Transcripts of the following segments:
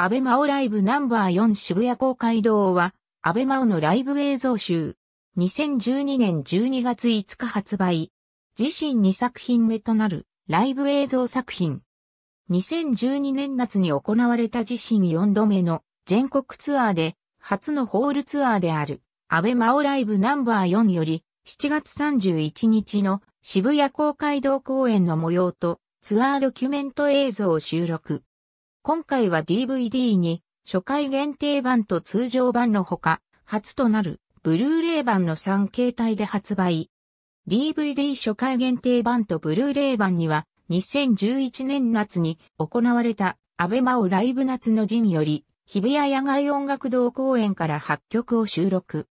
アベマオライブナンバー4渋谷公会堂は、アベマオのライブ映像集。2012年12月5日発売。自身2作品目となるライブ映像作品。2012年夏に行われた自身4度目の全国ツアーで、初のホールツアーである、アベマオライブナンバー4より、7月31日の渋谷公会堂公演の模様とツアードキュメント映像を収録。今回は DVD に初回限定版と通常版のほか、初となるブルーレイ版の3形態で発売。DVD 初回限定版とブルーレイ版には2011年夏に行われたアベマをライブ夏の陣より日比谷野外音楽堂公演から8曲を収録。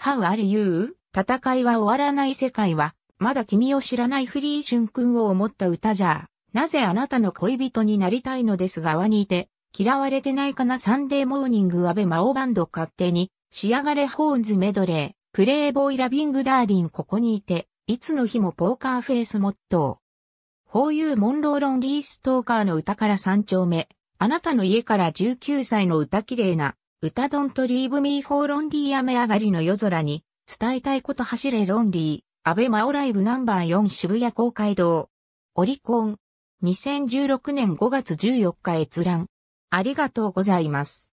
How are you? 戦いは終わらない世界は、まだ君を知らないフリーシュン君を思った歌じゃなぜあなたの恋人になりたいのですが、側にいて、嫌われてないかなサンデーモーニングアベマオバンド勝手に、仕上がれホーンズメドレー、プレイボーイラビングダーリンここにいて、いつの日もポーカーフェイスモットー。ホーユーモンローロンリーストーカーの歌から三丁目、あなたの家から19歳の歌綺麗な、歌ドントリーブミーフォーロンリー雨上がりの夜空に、伝えたいこと走れロンリー、アベマオライブナンバー4渋谷公会堂。オリコン、2016年5月14日閲覧。ありがとうございます。